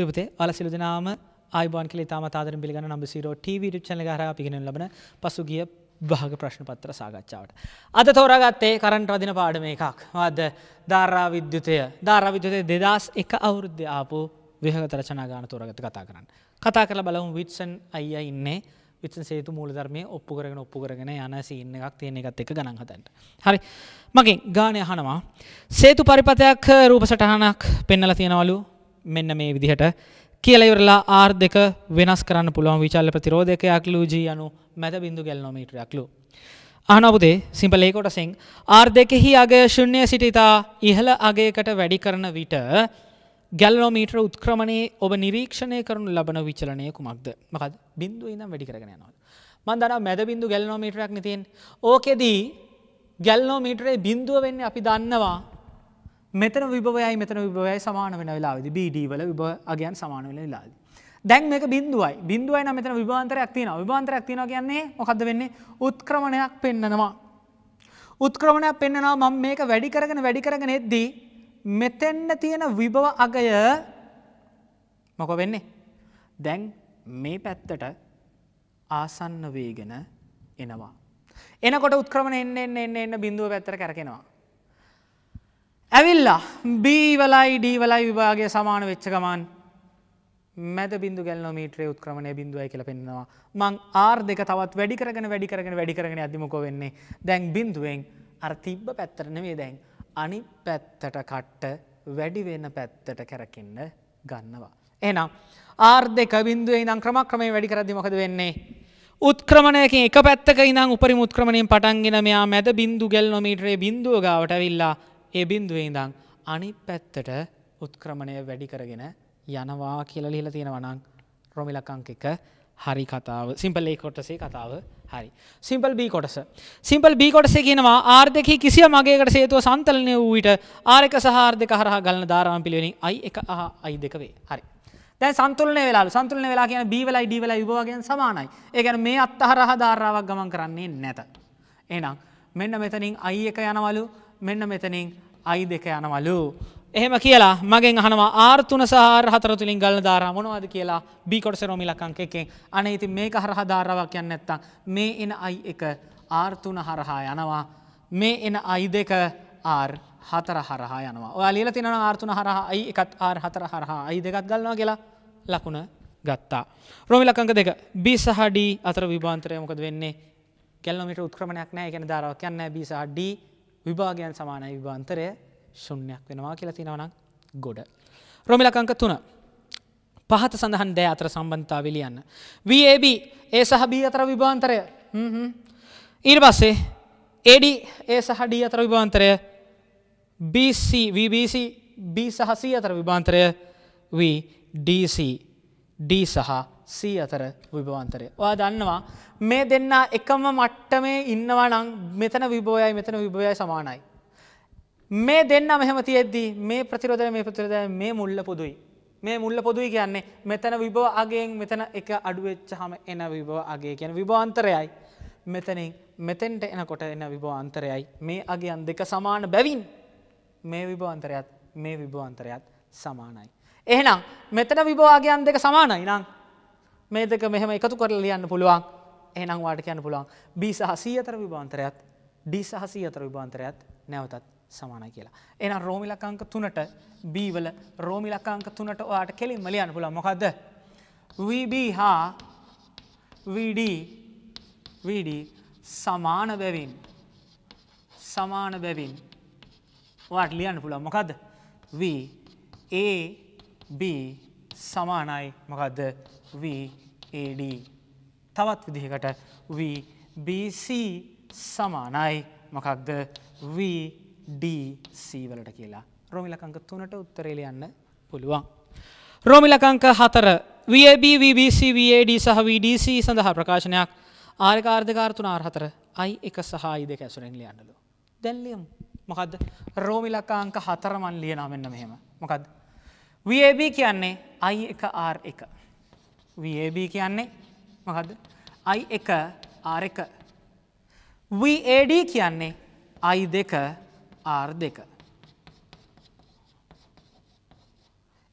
දුපතේ අල සිලදනාම ආයිබන් කල තාම තාදර පිළිගන්න නම්බසිරෝ ටව ිචන හර පිගෙන ලබන පසුගිය භාග ප්‍රශ්න පත්‍ර සාගච්ඡාවට. අද තෝරගත්තේ කරන්ට වදින පාඩම එකක් වද ධාරා විද්‍යුතය ධාරා විද්‍යතය දෙදස් එක අවුරුද්ධ ආපු විහගතරචනා ගාන තෝරගත කතා කරන්න. කතා කරලා බලමු විට්සන් අයිය ඉන්නේ විත්ස සේතු මූලධර්මය ඔප්පු කරගෙන ඔප්පු කරගෙන යන සින්න එකක් තියෙන එකත් එක ගණන් හදන්ට. හරි මගින් ගානය හනවා සේතු පරිපතයක් රූප සටහනක් පෙන්නල තියෙනවලු මෙන්න මේ විදිහට කියලවරලා ආර් දෙක වෙනස් කරන්න පුළුවන් විචල්ල ප්‍රතිරෝධකයක් ලූජී යනු මැද බිඳු ගැල් නොමීටරයක්ලු. අනබුදේ සිම්පලේකොටසිං ආර්ධකෙහි අගේ ශුන්‍ය සිටිතා ඉහළ අගේකට වැඩි කරන විට ගැල්ලෝමීට්‍ර උත්ක්‍රමණයේ ඔබ නිරීක්ෂණය කරනු ලබන විචලනය කුමක්ද මකද බින්දුව ඉනම් වැඩි කරගෙන යනවා. මන් දන මැද බින්දු ගැල්නෝමීටරයක් නතින් ඕකෙදී ගැල්නෝමීටරේ බින්දුව වෙන්න අපි දන්නවා මෙතන විභවයයි මෙතන විභවය සමාන වෙන වෙලාවිදි බඩවල විභ අගයන් සමාන වෙන වෙලාද. දැන් මේක බින්දුවයි බින්දුවයි මෙතන විභාන්තරයක් තින විභාන්තරයක් තින කියන්නේ මොකද වෙන්නේ උත්ක්‍රමණයක් පෙන්නනවා. උත්ක්‍රමණයක් පෙන්න්නනවා මම මේක වැඩි කරගෙන වැඩි කරගෙන එද්දී මෙතෙන්න තියෙන විභව අගය මොක වෙන්නේ. දැන් මේ පැත්තට ආසන්න වේගෙන එනවා. එනකොට උත්ක්‍රමණ එන්න එන්න එන්න එන්න බිඳුව පැත්තර කරකෙනවා. ඇවිල්ලා බීවලයි ඩීවලයි විභාගේ සමාන වෙච්ච ගමන් මැද බිදු ගැල් මීට්‍රේ උත්ක්‍රමණය බිඳුවයි කියල පෙන්නවා මං ආර් දෙක තවත් වැඩිකරගෙන වැඩිකරගෙන වැඩිකරගෙන අධිමකෝ වෙන්නේ දැන් බිඳුවෙන් අර තිබ්බ පැත්තරන වේ දැන් අනි පැත්තට කට්ට වැඩිවෙන පැත්තට කැරකින්න ගන්නවා. එනම් ආර්ධක බින්දුවේ ඉනම් ක්‍රමක්‍රමේ වැඩි කරදි මොකද වෙන්නේ. උත්ක්‍රමණයකින් එක පැත්තක ඉනම් උපරි මුත්ක්‍රමණින් පටන්ගෙන මෙයා මැද බින්දු ගෙල් නොමීටරේ බින්දුව ගාවට විල්ලා ඒ බින්දුවේ ඉඳං අනි පැත්තට උත්ක්‍රමණය වැඩි කරගෙන යනවා කියල ලිහිල තියෙනවනං රොමිලකංක එක හරි කතාව සිම්පලේ කොට්ටසේ කතාව හරි සිම්පල් B කොටස. සිම්පල් B කොටසේ කියනවා R දෙකෙහි කිසියම් අගයකට හේතුව සන්තලනය වූ විට R1 සහ R2 හරහා ගලන ධාරාවන් පිළිවෙලින් I1 හා I2 වේ. හරි. දැන් සන්තුලනය වෙලාලු. සන්තුලනය වෙලා කියන්නේ B වෙලයි D වෙලයි විභාගයන් සමානයි. ඒ කියන්නේ මේ අත්ත හරහා ධාරාවක් ගමන් කරන්නේ නැත. එහෙනම් මෙන්න මෙතනින් I1 යනවලු මෙන්න මෙතනින් I2 යනවලු. එහෙම කියලා මගෙන් අහනවා ආර්තුන සහර හතර තුලින් ගලන ධාරා මොනවද කියලා B කොටසේ රෝමි ලක්ෂාංක එකෙන්. අනේ ඉතින් මේක හරහා ධාරාවක් යන්නේ නැත්තම් මේ එන I එක R3 හරහා යනවා. මේ එන I දෙක R හතර හරහා යනවා. ඔයා ලියලා තිනවා R3 හරහා I එකත් R හතර හරහා I දෙකක් ගලනවා කියලා ලකුණ ගත්තා. රෝමි ලක්ෂාංක දෙක B සහ D අතර විභාන්තරය මොකද වෙන්නේ? කැලනොමීටර උත්ක්‍රමණයක් නැහැ. ඒ කියන්නේ ධාරාවක් යන්නේ නැහැ. B සහ D විභාගයන් සමානයි විභාන්තරය ශුන්‍යයක් වෙනවා කියලා තිනවනම් ගොඩ. රොමිලකංක තුන පහත සඳහන් දෑ අතර සම්බන්ධතා විලියන්න. වAB ඒ සහ බී අතර විභාන්තරය ඊර් පස්සේ ඒඩ ඒ සහ ඩී අතර විභාන්තරය BCVBC B සහසී අතර විභාන්තරය VDC D සහ සී අතර විභවන්තරය. වා දන්නවා මේ දෙන්න එකම මට්ටමේ ඉන්නවා නං මෙතන විභෝයයි මෙතන විභෝයයි සමානයි. මේ දෙන්න මෙහම තියෙද්දී මේ ප්‍රතිරෝධය මේ ප්‍රතිරෝධය මේ මුල්ල පොදුයි. මේ මුල්ල පොදුයි කියන්නේ මෙතන විභව අගෙන් මෙතන එක අඩුවෙච්චහම එන විභව අගේ කියන විභාන්තරයයි. මෙතනින් මෙතෙන්ට එනකොට එන විභාන්තරයයි මේ අගයන් දෙක සමාන බැවින් මේ විභාන්තරයත් මේ විභාන්තරයත් සමානයි. එහෙනම් මෙතන විභවාගයන් දෙක සමානයි නම් මේ දෙක මෙහෙම එකතු කරලා ලියන්න පුළුවන් එහෙනම් වාට කියන්න පුළුවන් B සහ C අතර විභාන්තරයත් D සහ C අතර විභාන්තරයත් නැවතත් සමානයි කියලා. එහෙනම් රෝමි ලකාංක 3ට B වල රෝමි ලකාංක 3ට ඔයාට කෙලින්ම ලියන්න පුළුවන්. මොකද්ද? VB හා VD VD සමාන බැවින් සමාන බැවින් ඔයාට ලියන්න පුළුවන්. මොකද්ද? V A B සමානයි මොකද්ද? V A D තවත් විදිහකට V BC සමානයි මොකක්ද V DC වලට කියලා රෝමිල අංක 3ට උත්තරේ ලියන්න පුළුවන්. රෝමිල අංක 4 VAB VBC VAD සහ VDC සඳහා ප්‍රකාශනයක් ආර්ග ආර්ධකාර 3 R4 I1 සහ I2 ඇසුරෙන් ලියන්නලු. දැන් ලියමු. මොකද්ද? රෝමිල අංක 4 මන් ලියනවා මෙන්න මෙහෙම. මොකද්ද? VAB කියන්නේ I1 R1. VAB කියන්නේ මොකද්ද? I1 R1. VAD කියන්නේ I2 R දෙක.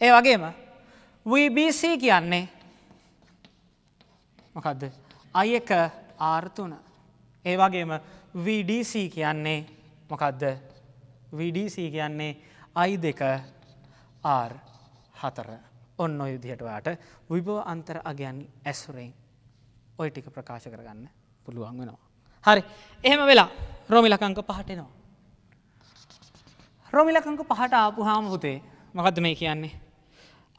ඒ වගේම VBC කියන්නේ මොකක්ද අය එක ආර්තුන ඒ වගේම VDC කියන්නේ මොකක්ද VDC කියන්නේ අයි දෙක R හතර ඔන්න යුදිහටවාට විභව අන්තර අගයන් ඇසුරෙන් ඔය ටික ප්‍රකාශ කරගන්න පුළුවන් වෙනවා. හරි එහෙම වෙලා රෝමිලකංක පහටෙනවා. රොමිලකංකු පහට ආපු හාම පුතේ මකද මේ කියන්නේ.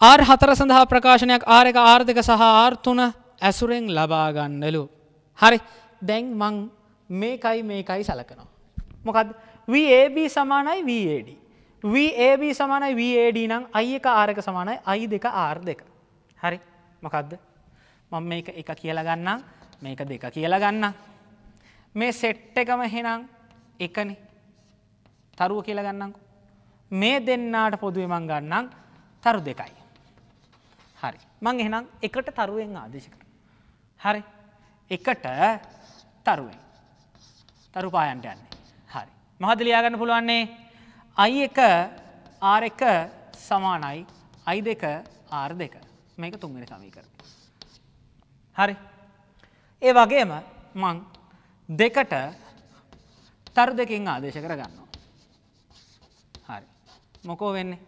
ආර් හතර සඳහා ප්‍රකාශනයක් ආරක ආර්ථක සහ ආර්ථන ඇසුරෙන් ලබාගන්නලු. හරි දැන් මං මේකයි මේකයි සලකනවා. මොකද VAB සමානයි VAD. VAB සමානයි VAD නම් අයි එක ආරක සමානයි අයි දෙක ආර් දෙක. හරි මොකක්ද මං මේක එක කියලා ගන්නම් මේක දෙක කියලා ගන්න. මේ සෙට්ට එකම හෙනම් එකනේ තරුව කියලා ගන්නක. මේ දෙන්නාට පොදුවේ මං ගන්නම් තරු දෙකයි. හරි මං එහෙනම් එකට තරුවෙන් ආදේශ කර. හරි එකට තරුවෙන් තරු පායන්ට යන්නේ හරි මහද ලියාගන්න පුළුවන්නේ අයි එක ආර එක සමානයි අයි දෙක ආර් දෙක මේක තුන්වෙන සමී කර. හරි ඒ වගේම මං දෙකට තරු දෙකින් ආදේශ කර ගන්න. මොකෝ වෙන්නේ.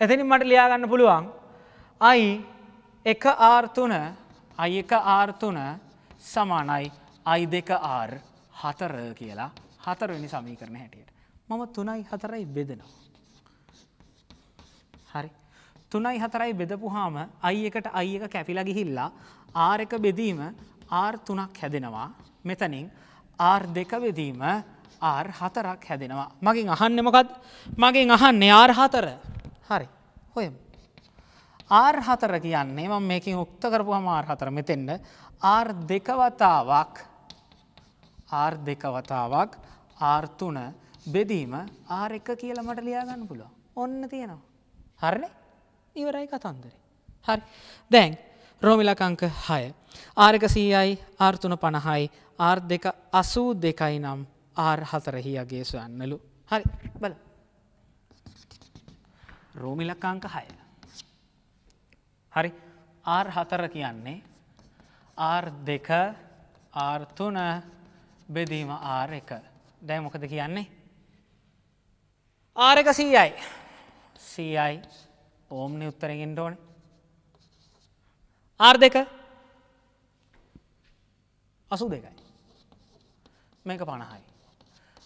එතනින් මට ලියාගන්න පුළුවන් අයි එක ආර්තුන අයි එක ආර්තුන සමානයි අයි දෙක ආර් හතර කියලා හතරවෙනි සමීකරණ හැටියට. මම තුනයි හතරයි බෙදනවා. හරි. තුනයි හතරයි බෙදපුහාම අයි එකට අයි එක කැපිලා ගිහිල්ලා ආර් එක බෙදීම ආර් තුනක් හැදෙනවා. මෙතනින් ආර් දෙක බෙදීම ආර් හතරක් හැදෙනවා. මගින් අහන්නමකත් මගේ අහන්නේ ආර් හතර හරි හොයම. ආර් හතර කියන්නේ ම මේකින් උක්ත කරපු හම ආර් හතර මෙතෙන්න ආර් දෙකවතාවක් ආර් දෙකවතාවක් ආර්තුන බෙදීම ආර් එක කියල මට ලියාගන්න පුලො ඔන්න තියෙනවා. හරනේ ඉවරයි කතන්දරේ. හරි දැන් රෝමිලකංක හය. ආරක සීයයි ආර්තුන පණහයි ආර් දෙක අසූ දෙකයි නම් ආර් හතරහියගේ සොයන්නලු හරි බල රෝමිලකාංක හය හරි ආර් හතර කියන්නේ ආර් දෙක ආර්තුන බෙදීම ආර් එක දැ මොකද කියන්නේ ආරක සීයි සීයි ඕම්නි උත්තරගෙන් ටෝන ආර් දෙක අසු දෙකයි මේක පණහයි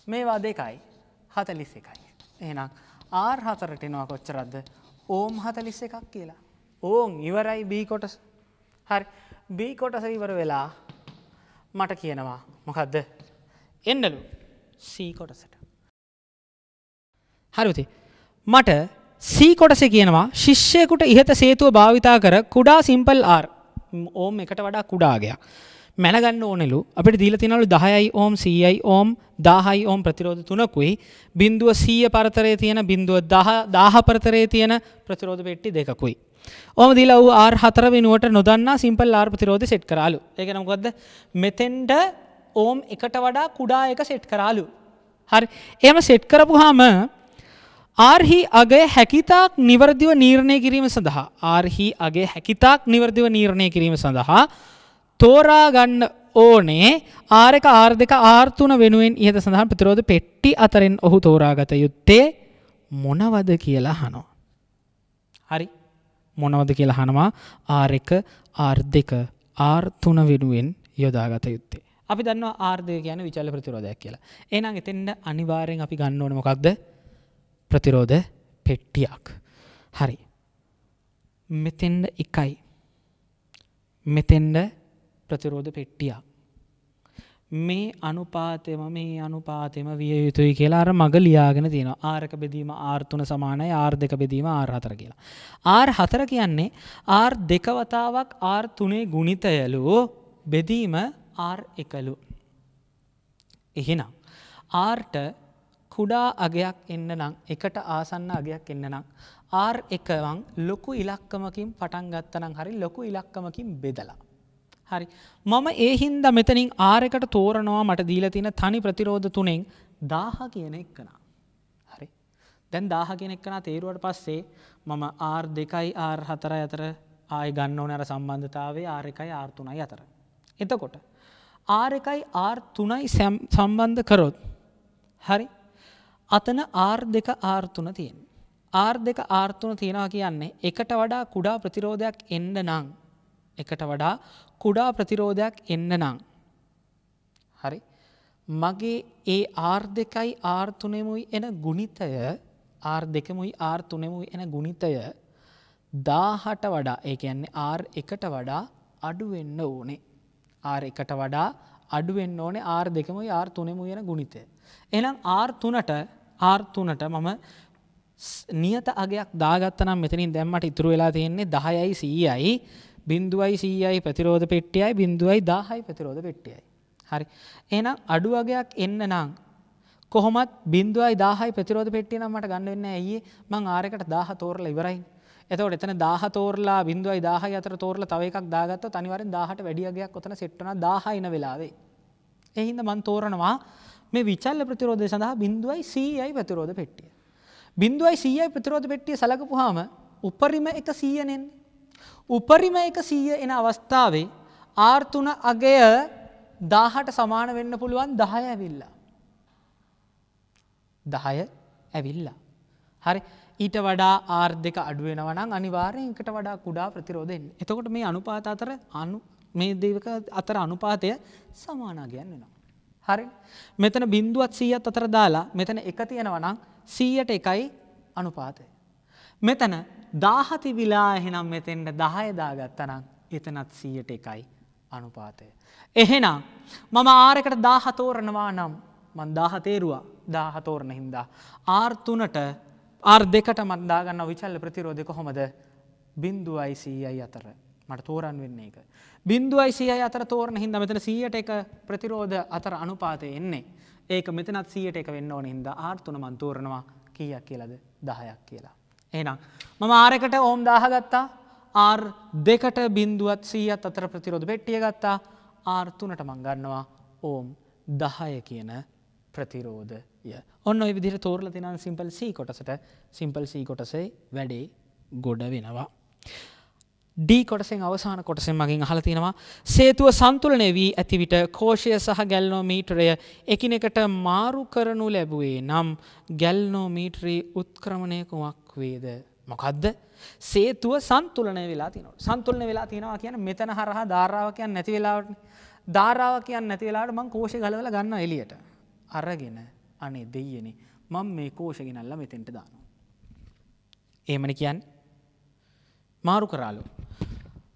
මේවා දෙකයි හතලිස් එකයි. එහෙනම් ආර් හතරටනවා කොච්චරද්ද ඕම් හතලිස් එකක් කියලා. ඕන් ඉවරයි බී කොටස හරි බී කොටස ඉවර වෙලා මට කියනවා මොකක්ද එන්නලු සීකොටසට. හරිති මට සීකොටස කියනවා ශිෂ්‍යයකුට ඉහත සේතුව භාවිතා කර කුඩා සිම්පල් ආර් ඕම් එකට වඩා කුඩාගයක්. මැනගන්න ඕනෙලු අපට දීල තිනලු දහයයි ඕම් සයි ඕම් දාහයි ඕම් ප්‍රතිරෝධ තුනකුයි බින්දුව සීය පරතරය තියෙන බින්දුව දාහ පරතරය තියෙන ප්‍රතිරෝධ පෙට්ටි දෙකුයි. ඕම දිල වූ ආර් හතර වෙනුවට නොදන්න සිම්පල් ආර් ප්‍රතිරෝධ සෙට් කරාලු ඒකනකොද මෙතෙන්ට ඕම් එකට වඩා කුඩා එක සෙට් කරාලු. හරි එම සෙට් කරපු හාම ආර්හි අගේ හැකිතාක් නිවර්දිව නීරණය කිරීම සඳහා ආර්හි අගේ හැකිතාක් නිවර්දිව නීරණය කිරීම සඳහා තෝරා ගන්න ඕනේ R1 R2 R3 වෙනුවෙන් ඉහත සඳහන් ප්‍රතිරෝධ පෙට්ටි අතරින් ඔහු තෝරාගත යුත්තේ මොනවද කියලා අහනවා. හරි. මොනවද කියලා අහනවා R1 R2 R3 වෙනුවෙන් යොදාගත යුත්තේ. අපි දන්නවා R2 කියන්නේ විචල ප්‍රතිරෝධයක් කියලා. එහෙනම් එතෙන්ද අනිවාර්යෙන් අපි ගන්න ඕනේ මොකක්ද? ප්‍රතිරෝධ පෙට්ටියක්. හරි. මෙතෙන්ද එකයි. මෙතෙන්ද ප්‍රතිරෝධ පෙට්ටියක්. මේ අනුපාතයම මේ අනුපාතයම විය යුතුයි කියලා අර මග ලියාගෙන තියෙනවා ආරක බෙදීම ආර්තුන සමානයි ආර් දෙක බෙදීම ආර් හතර කියලා. ආර් හතර කියන්නේ ආර් දෙක වතාවක් ආර් තුනේ ගුණිතයලු බෙදීම ආර් එකලු. එහෙනම් ආර්ට කුඩා අගයක් එන්න නම් එකට ආසන්න අගයක් එන්න නම් ආර් එකවන් ලොකු ඉලක්කමකින් පටන් ගත්තනම් හරි ලොකු ඉලක්කමකින් බෙදලා. හරි මම ඒ හින්ද මෙතනින් ආරකට තෝරනවා මට දීල තින තනි ප්‍රතිරෝධ තුනෙන් දාහ කියන එක්කනා. හරි දැන් දාහ කියන එක්කනා තේරුවට පස්සේ මම ආර් දෙකයි ආර් හතර අතර ආය ගන්න ඕන අර සම්බන්ධතාවේ ආරකයි ආර්තුනයි අතර. එතකොට ආරකයි ආර් තුනයි සම්බන්ධ කරොත් හරි අතන ආර් දෙක ආර්තුන තියෙන්. ආර් දෙක ආර්තුන තියෙනවා කියන්නේ එකට වඩා කුඩා ප්‍රතිරෝධයක් එන්න නං එකට වඩා කුඩා ප්‍රතිරෝධයක් එන්න නම්. හරි මගේ ඒ ආර් දෙකයි ආර්තුනෙමුයි එන ගුණිතය ආර් දෙකමුයි ආර්තුනෙමුයි එන ගුණිතය දාහට වඩා ඒ ඇන්නේ ආර් එකට වඩා අඩුවෙන්න ඕනේ ආර් එකට වඩා අඩුවෙන් ඕනේ ආර් දෙකමයි ආර් තුනෙමු යන ගුණිතය. එනම් ආර් තුනට ආර් තුනට මම නියත අගයක් දාගත්තනම් මෙතනින් දැම්මට ඉතුරු වෙලා තියෙන්නේ දහයයි සීයයි බින්දුවයි 100යි ප්‍රතිරෝධ පෙට්ටියයි බින්දුවයි 1000යි ප්‍රතිරෝධ පෙට්ටියයි. හරි. එහෙනම් අඩු වගයක් එන්න නම් කොහොමත් බින්දුවයි 1000යි ප්‍රතිරෝධ පෙට්ටිය නම් මට ගන්න වෙන්නේ නැහැ අයියේ. මං R එකට 1000 තෝරලා ඉවරයි. එතකොට එතන 1000 තෝරලා බින්දුවයි 1000යි අතර තෝරලා තව එකක් දාගත්තොත් අනිවාර්යෙන් 1000ට වැඩි අගයක් ඔතන සෙට් වෙනවා 1000 ඉන වෙලාවේ. ඒ හින්දා මං තෝරනවා මේ විචල්්‍ය ප්‍රතිරෝධය සඳහා බින්දුවයි 100යි ප්‍රතිරෝධ පෙට්ටිය. බින්දුවයි 100යි ප්‍රතිරෝධ පෙට්ටිය සලකපුවාම උපරිම එක 100 නෙන්නේ. උපරිම එක සීය එන අවස්ථාවේ ආර්තුන අගය දාහට සමාන වෙන්න පුළුවන් දහය ඇවිල්ලා. දහය ඇවිල්ලා. හරි ඊට වඩා ආර් දෙක අඩුවෙනවනම් අනිවාරයකට වඩා කුඩා ප්‍රතිරෝධයෙන් එතකොට මේ අනුපාත අතර අනු මේ දේවක අතර අනුපාතය සමානාගයන් වෙනවා. හරි මෙතන බින්දුවත් සීයත් අතර දාලා මෙතන එක තියෙනවනම් සීයට එකයි අනුපාතය. මෙතන දාහති විලා එහෙනම් මෙතෙන්ට දහයදාගත්තනම් එතනත් සීයට එකයි අනුපාතය. එහෙනම් මම ආරකට දාහතෝරනවා නම් මන් දාහතේරුවා දාහතෝරණ හින්දා. ආර්තුනට ආර් දෙකට මන්දාගන්න විචල්ල ප්‍රතිරෝධය කොහොමද බින්දු අයිසීයි අතර මට තෝරන් වෙන්නේ එක. බින්දු අයිසිය අතර තෝරණ හින්ද මෙතන සියට එක ප්‍රතිරෝධ අතර අනුපාතය එන්නේ. ඒක මෙතනත් සියට එක වෙන්න ඕන හින්ද ආර්තුන මන්තෝරණවා කියක් කියලද දහයක් කියලා. එනම්. මම ආරකට ඕම් දාහගත්තා ආර් දෙකට බින්දුවත් සීයත් අතර ප්‍රතිරෝධ පෙට්ටිය ගත්තා ආර්තුනට මංගන්නවා ඕම් දහය කියන ප්‍රතිරෝධය. ඔන්න විදිර තෝරල තිනන් සිම්පල් සී කොටසට සිම්පල් සී කොටසේ වැඩේ ගොඩ වෙනවා. D කොටසෙන් අවසාන කොටසෙන් මගින් අහලා තිනවා සේතුව සන්තුලනය වී ඇති විට කෝෂය සහ ගැල්නෝමීටරය එකිනෙකට මාරු කරනු ලැබුවේ නම් ගැල්නෝමීටරී උත්ක්‍රමණය කුමක් වේද මොකද්ද සේතුව සන්තුලනය වෙලා තිනවා සන්තුලනය වෙලා තිනවා කියන මෙතන හරහා ධාරාවකයන් නැති වෙලාවට ධාරාවකයන් නැති වෙලාවට මං කෝෂය ගලවලා ගන්නවා එළියට අරගෙන අනේ දෙයියනේ මම මේ කෝෂ ගෙනල්ලා මෙතෙන්ට දානවා එහෙමනේ කියන්නේ මාරු කරාලු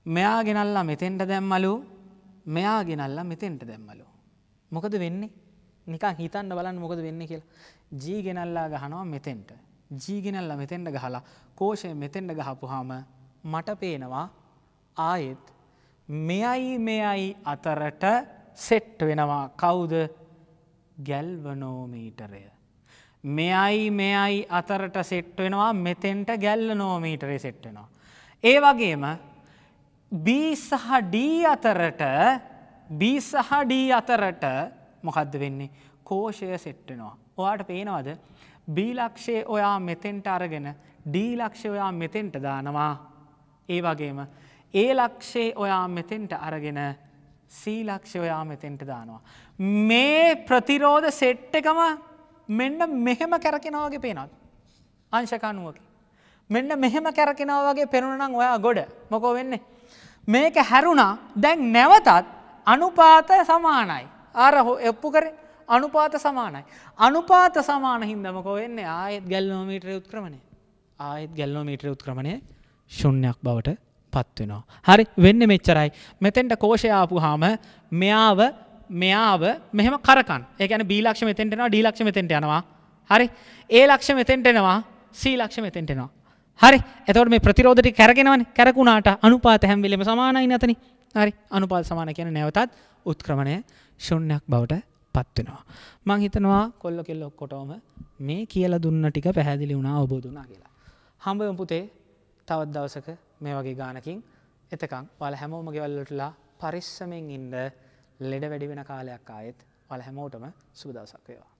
මෙයා ගෙනල්ලා මෙතෙන්ට දැම්මලු මෙයා ගෙනල්ලා මෙතෙන්ට දැම්මලු. මොකද වෙන්නේ නිකා හිතන්න බලන්න මොකද වෙන්න කියලා ජී ගෙනල්ලා ගහනවා මෙතෙන්ට ජීගෙනල්ල මෙතෙන්ට ගහලා කෝෂය මෙතෙන්ට ගහපුහාම මට පේනවා ආයෙත් මෙයයි මෙයයි අතරට සෙට් වෙනවා කවුද ගැල්වනෝමීටරය. මෙයයි මෙයයි අතරට සෙට් වෙනවා මෙතෙන්ට ගැල්ල නෝමීටරේ සෙට් වෙනවා. ඒ වගේම B සහ D අතරට B සහ D අතරට මොකද්ද වෙන්නේ කෝෂය සෙට්ටනවා. ඔයාට පේනවද බීලක්ෂය ඔයා මෙතෙන්ට අරගෙන ඩීලක්ෂය ඔයා මෙතෙන්ට දානවා ඒ වගේම ඒ ලක්ෂේ ඔයා මෙතෙන්ට අරගෙන සීලක්ෂය ඔයා මෙතෙන්ට දානවා. මේ ප්‍රතිරෝධ සෙට්ට එකම මෙන්න මෙහෙම කැරකෙනවාගේ පේනත්. අංශකනුවකි. මෙන්න මෙහෙම කැරකෙනවාගේ පෙනුණනම් ඔයා ගොඩ මොකෝ වෙන්නේ මේක හැරුණා දැන් නැවතත් අනුපාත සමානයි. ආර හෝ එප්පු කර අනුපාත සමානයි. අනුපාත සමාන හින්දමකෝ වෙන්නේ ආයෙත් ගැල්නෝමීට්‍ර උත්ක්‍රමණය ආයෙත් ගැල්නෝමීට්‍ර උත්ක්‍රමණය ශුන්්‍යයක් බවට පත්වෙනවා. හරි වෙන්න මෙච්චරයි. මෙතෙන්ට කෝෂයාපු හාම මෙයාව මෙයාව මෙහම කරකන් ඒකන බීලක්ෂ මෙතෙන්ටෙනවා ඩීලක්ෂ මෙතෙන්ට යනවා. හරි ඒ ලක්ෂ මෙතෙන්ටෙනවා සීලක්ෂ මෙතෙන්ටෙනවා. හරි එතවට මේ ප්‍රතිරෝධටි කැරගෙනවන කැරකුණාට අනුපාත හැම්විලම සමානයි නතන හරි අනුපාල් සමාන කියන නැවතත් උත්ක්‍රමණය ශුන්්‍යයක් බවට පත්වෙනවා. මං හිතනවා කොල්ල කෙල්ල ඔක්කොටෝම මේ කියල දුන්න ටික පැහැදිලි වුණා ඔබෝදුනා කියලා. හම්බයම් පුතේ තවත් දවසක මේ වගේ ගානකින් එතකං වල හැමෝම ගෙවල්ලටලා පරිස්සමෙන් ඉන්ඩ ලෙඩ වැඩි වෙන කාලයක් ආයෙත් වල හැමෝටම සුදවසක් වේවා.